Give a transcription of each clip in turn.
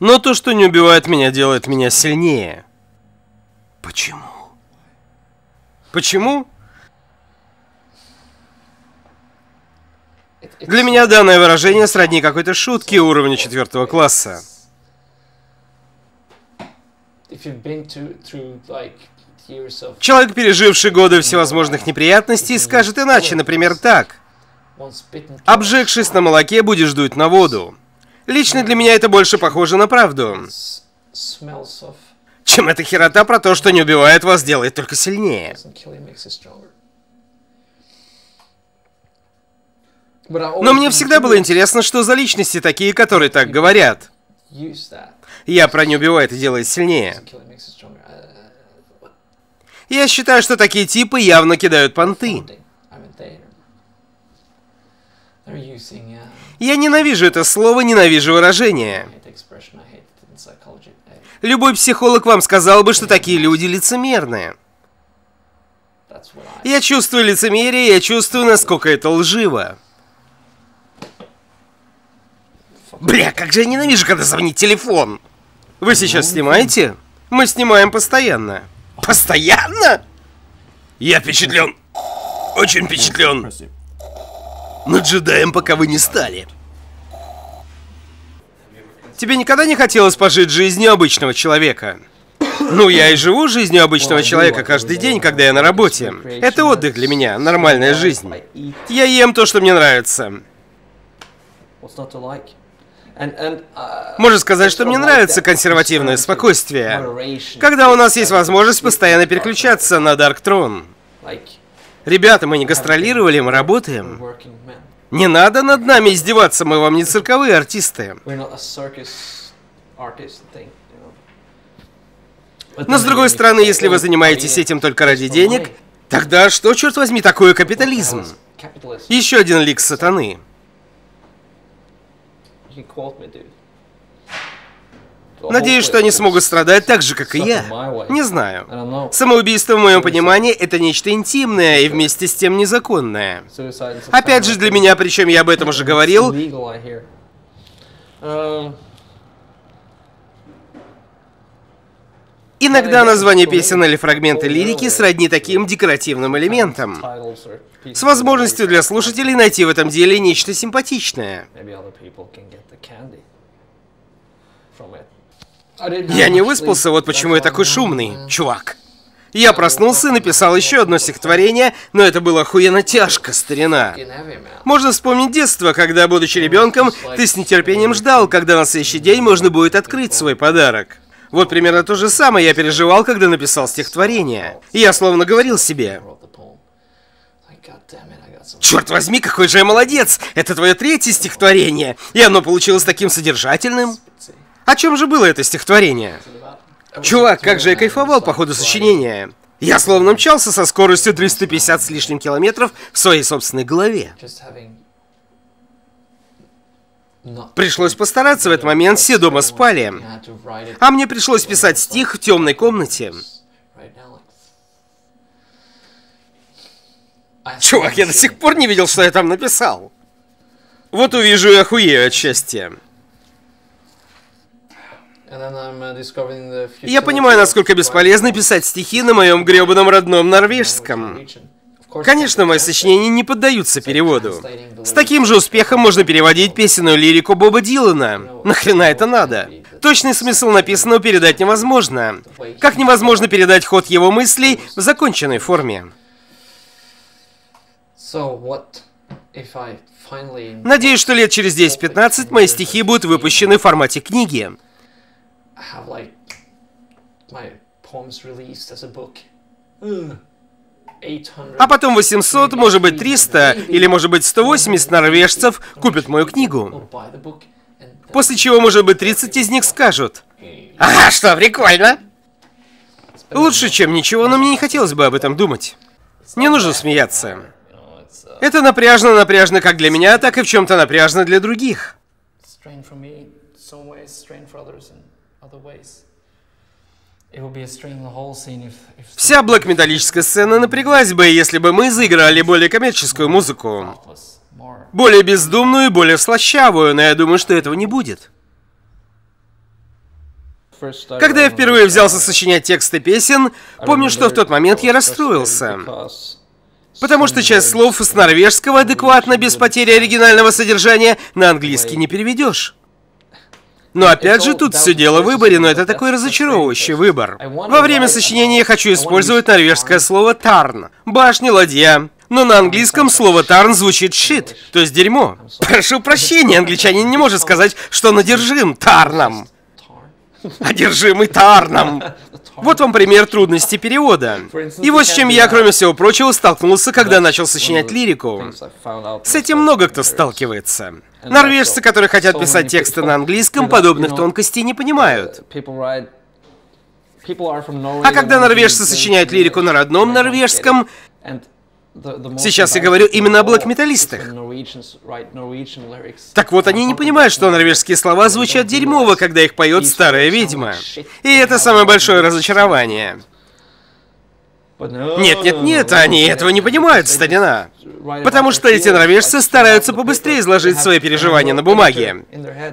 Но то, что не убивает меня, делает меня сильнее. Почему? Почему? Для меня данное выражение сродни какой-то шутке уровня четвертого класса. Человек, переживший годы всевозможных неприятностей, скажет иначе, например, так. Обжегшись на молоке, будешь дуть на воду. Лично для меня это больше похоже на правду. Чем эта херота про то, что не убивает вас, делает только сильнее. Но мне всегда было интересно, что за личности такие, которые так говорят. Я про не убивает и делает сильнее. Uh, Я считаю, что такие типы явно кидают понты. Я ненавижу это слово, ненавижу выражение. Любой психолог вам сказал бы, что такие люди лицемерные. Я чувствую лицемерие, я чувствую, насколько это лживо. Бля, как же я ненавижу, когда звонит телефон. Вы сейчас ну, снимаете? Мы снимаем постоянно. Постоянно? Я впечатлен. Очень впечатлен. Но джедаем пока вы не стали. Тебе никогда не хотелось пожить жизнью обычного человека? Ну, я и живу жизнью обычного человека каждый день, когда я на работе. Это отдых для меня, нормальная жизнь. Я ем то, что мне нравится. Можно сказать, что мне нравится консервативное спокойствие, когда у нас есть возможность постоянно переключаться на Dark Throne. Ребята, мы не гастролировали, мы работаем. Не надо над нами издеваться, мы вам не цирковые артисты. Но с другой стороны, если вы занимаетесь этим только ради денег, тогда что, черт возьми, такое капитализм? Еще один лик сатаны. You called me, dude. Надеюсь, что они смогут страдать так же, как и я. Не знаю. Самоубийство, в моем понимании, это нечто интимное и вместе с тем незаконное. Опять же, для меня, причем я об этом уже говорил, Иногда название песен или фрагменты лирики сродни таким декоративным элементам, с возможностью для слушателей найти в этом деле нечто симпатичное. from it. Я не выспался, вот почему я такой шумный, чувак. Я проснулся и написал еще одно стихотворение, но это было охуенно тяжко, старина. Можно вспомнить детство, когда, будучи ребенком, ты с нетерпением ждал, когда на следующий день можно будет открыть свой подарок. Вот примерно то же самое я переживал, когда написал стихотворение. И я словно говорил себе... Черт возьми, какой же я молодец! Это твое третье стихотворение, и оно получилось таким содержательным. О чем же было это стихотворение? Чувак, как же я кайфовал по ходу сочинения. Я словно мчался со скоростью 350 с лишним километров в своей собственной голове. Пришлось постараться в этот момент, все дома спали. А мне пришлось писать стих в темной комнате. Чувак, я до сих пор не видел, что я там написал. Вот увижу и охуею от счастья. Uh, Я понимаю, насколько бесполезно писать стихи на моем гребаном родном норвежском. Конечно, мои сочинения не поддаются переводу. С таким же успехом можно переводить песенную лирику Боба Дилана. Нахрена это надо? Точный смысл написанного передать невозможно. Как невозможно передать ход его мыслей в законченной форме. Надеюсь, что лет через 10-15 мои стихи будут выпущены в формате книги have like my poems released as a book. А потом 800, может быть 300 или может быть 180 норвежцев купят мою книгу. После чего, может быть, 30 из них скажут. Ага, что, прикольно! Лучше, чем ничего, но мне не хотелось бы об этом думать. Не нужно смеяться. Это напряжно-напряжно как для меня, так и в чем-то напряжно для других. Вся блэк-металлическая сцена напряглась бы, если бы мы заиграли более коммерческую музыку. Более бездумную и более слащавую, но я думаю, что этого не будет. Когда я впервые взялся сочинять тексты песен, помню, что в тот момент я расстроился. Потому что часть слов с норвежского адекватно, без потери оригинального содержания, на английский не переведешь. Но опять же, тут все дело в выборе, но это такой разочаровывающий выбор. Во время сочинения я хочу использовать норвежское слово «тарн» — башня, ладья. Но на английском слово «тарн» звучит «шит», то есть «дерьмо». Прошу прощения, англичанин не может сказать, что надержим одержим «тарном» одержимый Тарном. Вот вам пример трудности перевода. И вот с чем я, кроме всего прочего, столкнулся, когда начал сочинять лирику. С этим много кто сталкивается. Норвежцы, которые хотят писать тексты на английском, подобных тонкостей не понимают. Uh, а когда норвежцы сочиняют лирику на родном норвежском, Сейчас я говорю именно о блэк-металлистах. Так вот, они не понимают, что норвежские слова звучат дерьмово, когда их поет старая ведьма. И это самое большое разочарование. Нет, нет, нет, они этого не понимают, старина. Потому что эти норвежцы стараются побыстрее изложить свои переживания на бумаге.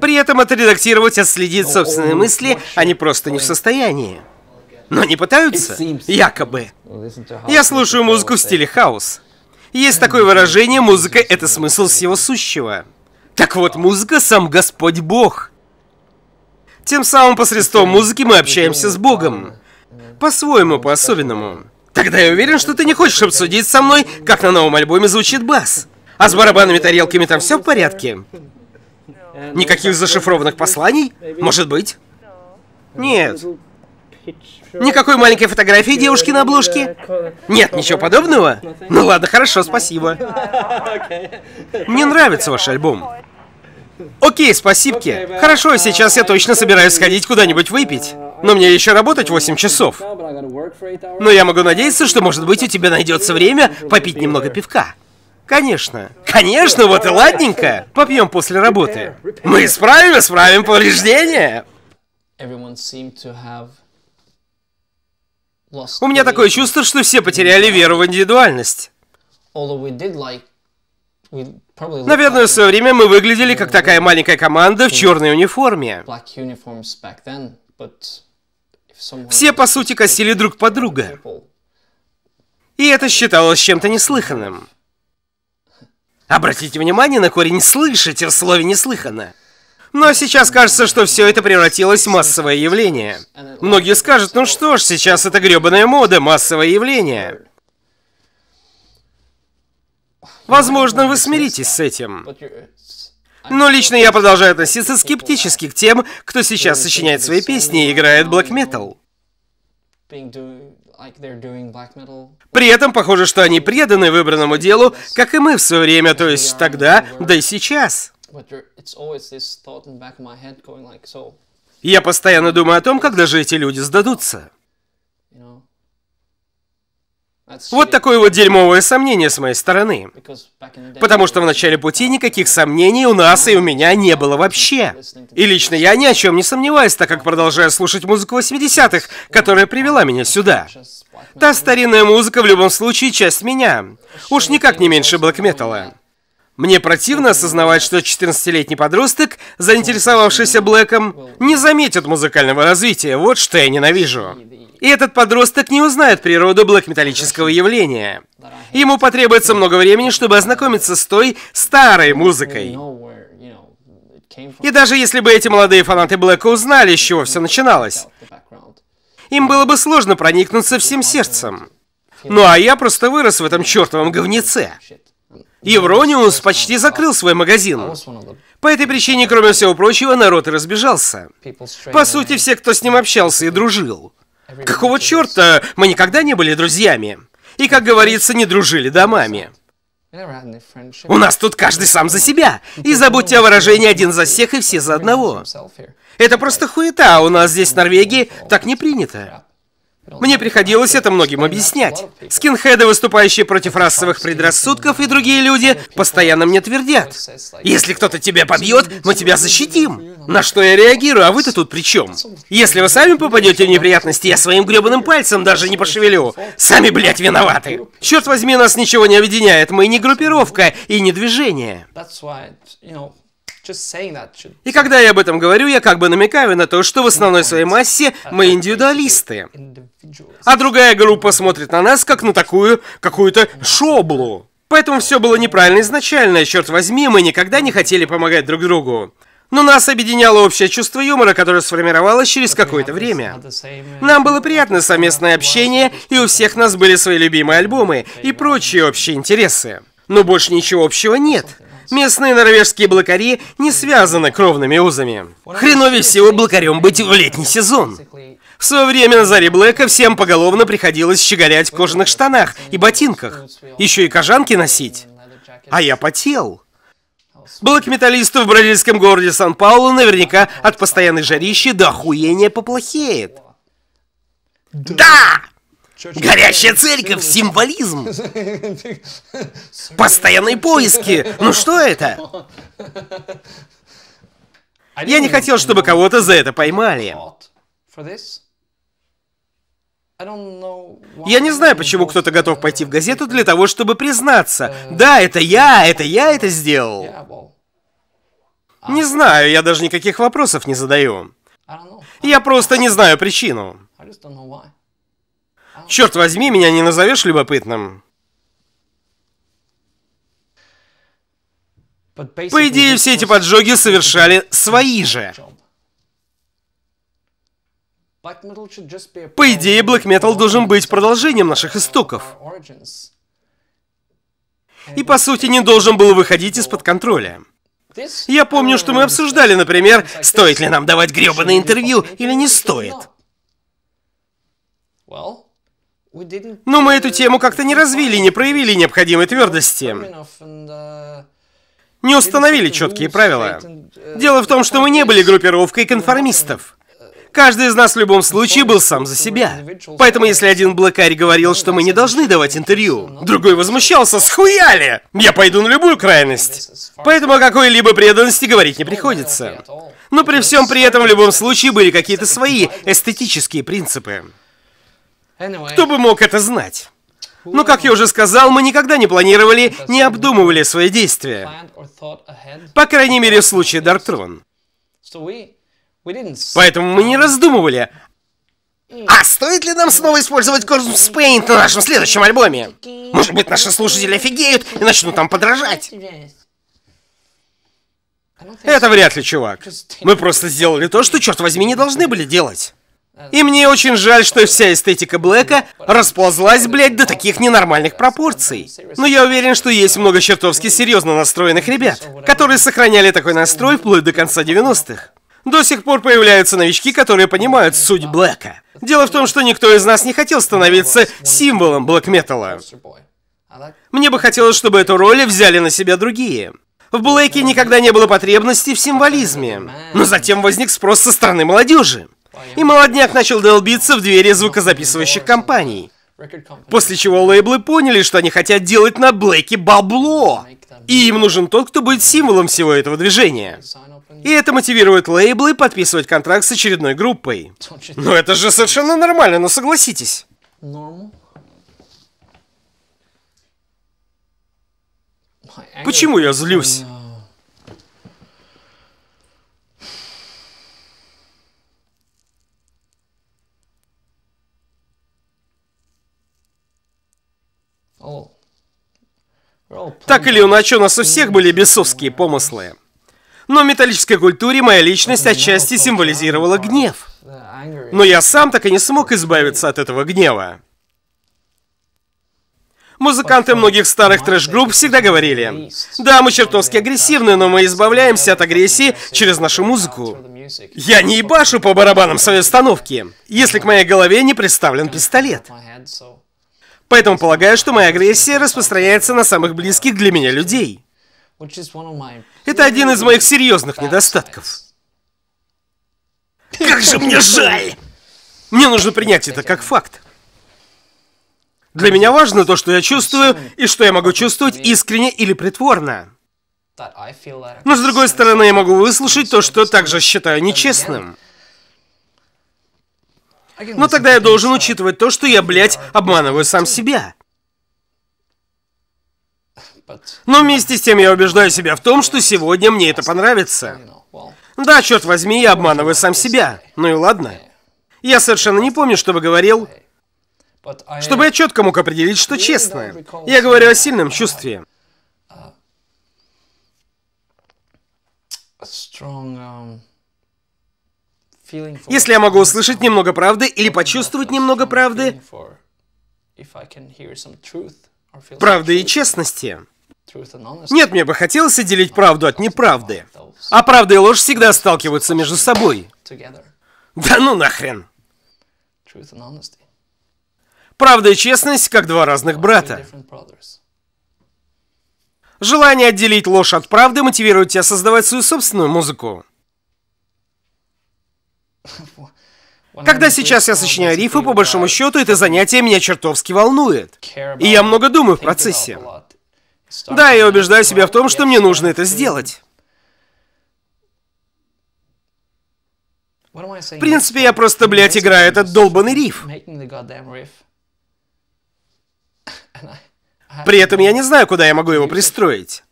При этом отредактировать, отследить собственные oh, мысли они просто не в состоянии но не пытаются, якобы. Я слушаю музыку в стиле хаос. Есть такое выражение «музыка — это смысл всего сущего». Так вот, музыка — сам Господь Бог. Тем самым посредством музыки мы общаемся с Богом. По-своему, по-особенному. Тогда я уверен, что ты не хочешь обсудить со мной, как на новом альбоме звучит бас. А с барабанами, тарелками там все в порядке? Никаких зашифрованных посланий? Может быть? Нет. Никакой маленькой фотографии девушки на обложке? Нет, ничего подобного? Ну ладно, хорошо, спасибо. Мне нравится ваш альбом. Окей, спасибки. Хорошо, сейчас я точно собираюсь сходить куда-нибудь выпить. Но мне еще работать 8 часов. Но я могу надеяться, что, может быть, у тебя найдется время попить немного пивка. Конечно. Конечно, вот и ладненько. Попьем после работы. Мы исправим, исправим повреждения. Everyone seemed to have у меня такое чувство, что все потеряли веру в индивидуальность. Наверное, в свое время мы выглядели как такая маленькая команда в черной униформе. Все, по сути, косили друг под друга. И это считалось чем-то неслыханным. Обратите внимание на корень «слышите» в слове «неслыханно». Но сейчас кажется, что все это превратилось в массовое явление. Многие скажут, ну что ж, сейчас это гребаная мода, массовое явление. Возможно, вы смиритесь с этим. Но лично я продолжаю относиться скептически к тем, кто сейчас сочиняет свои песни и играет блэк метал. При этом похоже, что они преданы выбранному делу, как и мы в свое время, то есть тогда, да и сейчас. Я постоянно думаю о том, когда же эти люди сдадутся. Вот такое вот дерьмовое сомнение с моей стороны. Потому что в начале пути никаких сомнений у нас и у меня не было вообще. И лично я ни о чем не сомневаюсь, так как продолжаю слушать музыку 80-х, которая привела меня сюда. Та старинная музыка в любом случае часть меня. Уж никак не меньше блэк-металла. Мне противно осознавать, что 14-летний подросток, заинтересовавшийся Блэком, не заметит музыкального развития, вот что я ненавижу. И этот подросток не узнает природу блэк-металлического явления. Ему потребуется много времени, чтобы ознакомиться с той старой музыкой. И даже если бы эти молодые фанаты Блэка узнали, с чего все начиналось, им было бы сложно проникнуться всем сердцем. Ну а я просто вырос в этом чертовом говнеце. Еврониус почти закрыл свой магазин. По этой причине, кроме всего прочего, народ и разбежался. По сути, все, кто с ним общался и дружил. Какого черта? Мы никогда не были друзьями. И, как говорится, не дружили домами. У нас тут каждый сам за себя. И забудьте о выражении «один за всех и все за одного». Это просто хуета, у нас здесь в Норвегии так не принято. Мне приходилось это многим объяснять. Скинхеды, выступающие против расовых предрассудков, и другие люди постоянно мне твердят. Если кто-то тебя побьет, мы тебя защитим. На что я реагирую, а вы-то тут при чем? Если вы сами попадете в неприятности, я своим гребаным пальцем даже не пошевелю. Сами, блядь, виноваты. Черт возьми, нас ничего не объединяет. Мы не группировка и не движение. И когда я об этом говорю, я как бы намекаю на то, что в основной своей массе мы индивидуалисты. А другая группа смотрит на нас, как на такую, какую-то шоблу. Поэтому все было неправильно изначально, черт возьми, мы никогда не хотели помогать друг другу. Но нас объединяло общее чувство юмора, которое сформировалось через какое-то время. Нам было приятно совместное общение, и у всех нас были свои любимые альбомы и прочие общие интересы. Но больше ничего общего нет. Местные норвежские блокари не связаны кровными узами. Хренове всего блокарем быть в летний сезон. В свое время на заре Блэка всем поголовно приходилось щеголять в кожаных штанах и ботинках, еще и кожанки носить. А я потел. Блэк-металлисту в бразильском городе Сан-Паулу наверняка от постоянной жарищи до охуения поплохеет. Да! Горящая церковь, символизм. Постоянные поиски. Ну что это? Я не хотел, чтобы кого-то за это поймали. Я не знаю, почему кто-то готов пойти в газету для того, чтобы признаться. Uh, да, это я, это я это сделал. Не знаю, я даже никаких вопросов не задаю. Я просто не знаю причину. Черт возьми, меня не назовешь любопытным. По идее, все эти поджоги совершали свои же. По идее, Black Metal должен быть продолжением наших истоков. И, по сути, не должен был выходить из-под контроля. Я помню, что мы обсуждали, например, стоит ли нам давать гребаное интервью или не стоит. Но мы эту тему как-то не развили, не проявили необходимой твердости. Uh, не установили четкие правила. Uh, Дело в том, что мы не были группировкой конформистов. Каждый из нас в любом случае был сам за себя. Поэтому если один блэкарь говорил, что мы не должны давать интервью, другой возмущался «Схуяли! Я пойду на любую крайность!» Поэтому о какой-либо преданности говорить не приходится. Но при всем при этом в любом случае были какие-то свои эстетические принципы. Кто бы мог это знать? Но, как я уже сказал, мы никогда не планировали, не обдумывали свои действия. По крайней мере, в случае Дарктрон. Поэтому мы не раздумывали. А стоит ли нам снова использовать Corpse Paint на нашем следующем альбоме? Может быть, наши слушатели офигеют и начнут там подражать? Это вряд ли, чувак. Мы просто сделали то, что, черт возьми, не должны были делать. И мне очень жаль, что вся эстетика Блэка расползлась, блядь, до таких ненормальных пропорций. Но я уверен, что есть много чертовски серьезно настроенных ребят, которые сохраняли такой настрой вплоть до конца 90-х. До сих пор появляются новички, которые понимают суть Блэка. Дело в том, что никто из нас не хотел становиться символом блэк-металла. Мне бы хотелось, чтобы эту роль взяли на себя другие. В Блэке никогда не было потребности в символизме. Но затем возник спрос со стороны молодежи. И молодняк начал долбиться в двери звукозаписывающих компаний. После чего лейблы поняли, что они хотят делать на Блэке бабло. И им нужен тот, кто будет символом всего этого движения. И это мотивирует лейблы подписывать контракт с очередной группой. Но ну, это же совершенно нормально, но согласитесь. Почему я злюсь? Так или иначе, у нас у всех были бесовские помыслы. Но в металлической культуре моя личность отчасти символизировала гнев. Но я сам так и не смог избавиться от этого гнева. Музыканты многих старых трэш-групп всегда говорили, «Да, мы чертовски агрессивны, но мы избавляемся от агрессии через нашу музыку». Я не ебашу по барабанам своей установки, если к моей голове не представлен пистолет. Поэтому полагаю, что моя агрессия распространяется на самых близких для меня людей. Это один из моих серьезных недостатков. Как же мне жаль! Мне нужно принять это как факт. Для меня важно то, что я чувствую, и что я могу чувствовать искренне или притворно. Но с другой стороны, я могу выслушать то, что также считаю нечестным. Но тогда я должен учитывать то, что я, блядь, обманываю сам себя. Но вместе с тем я убеждаю себя в том, что сегодня мне это понравится. Да, черт возьми, я обманываю сам себя. Ну и ладно. Я совершенно не помню, что бы говорил, чтобы я четко мог определить, что честно. Я говорю о сильном чувстве. Um, Если я могу услышать немного правды или почувствовать немного правды, правды и честности. Нет, мне бы хотелось отделить правду от неправды. А правда и ложь всегда сталкиваются между собой. Да ну нахрен. Правда и честность как два разных брата. Желание отделить ложь от правды мотивирует тебя создавать свою собственную музыку. Когда сейчас я сочиняю рифы, по большому счету, это занятие меня чертовски волнует. И я много думаю в процессе. Да, я убеждаю себя в том, что мне нужно это сделать. В принципе, я просто, блядь, играю этот долбанный риф. При этом я не знаю, куда я могу его пристроить.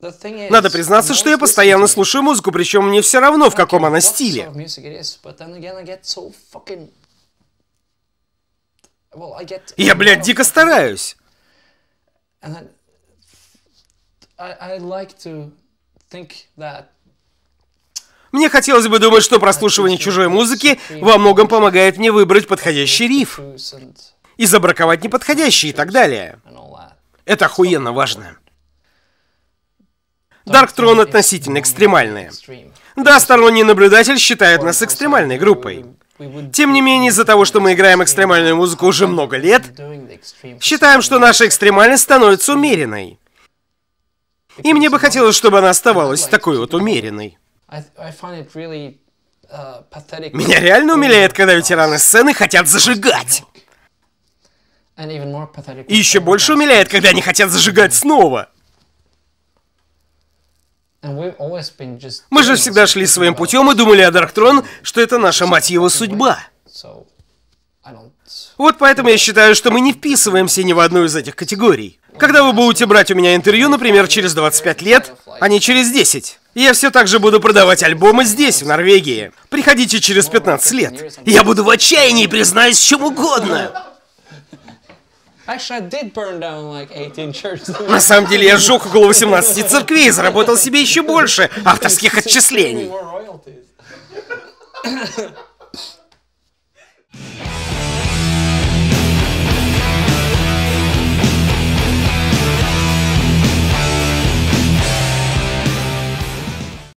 Надо признаться, что я постоянно слушаю музыку, причем мне все равно, в каком она стиле. Я, блядь, дико стараюсь and I, I, like to think that мне хотелось бы думать, что прослушивание чужой музыки во многом помогает мне выбрать подходящий риф и забраковать неподходящий и так далее. Это охуенно важно. Dark Throne относительно экстремальные. Да, сторонний наблюдатель считает нас экстремальной группой. Тем не менее, из-за того, что мы играем экстремальную музыку уже много лет, считаем, что наша экстремальность становится умеренной. И мне бы хотелось, чтобы она оставалась такой вот умеренной. Меня реально умиляет, когда ветераны сцены хотят зажигать. И еще больше умиляет, когда они хотят зажигать снова. Мы же всегда шли своим путем и думали о Дарктрон, что это наша, мать его, судьба. Вот поэтому я считаю, что мы не вписываемся ни в одну из этих категорий. Когда вы будете брать у меня интервью, например, через 25 лет, а не через 10, я все так же буду продавать альбомы здесь, в Норвегии. Приходите через 15 лет. Я буду в отчаянии, признаюсь, чем угодно. На самом деле я сжег около 18 церквей, и заработал себе еще больше авторских отчислений.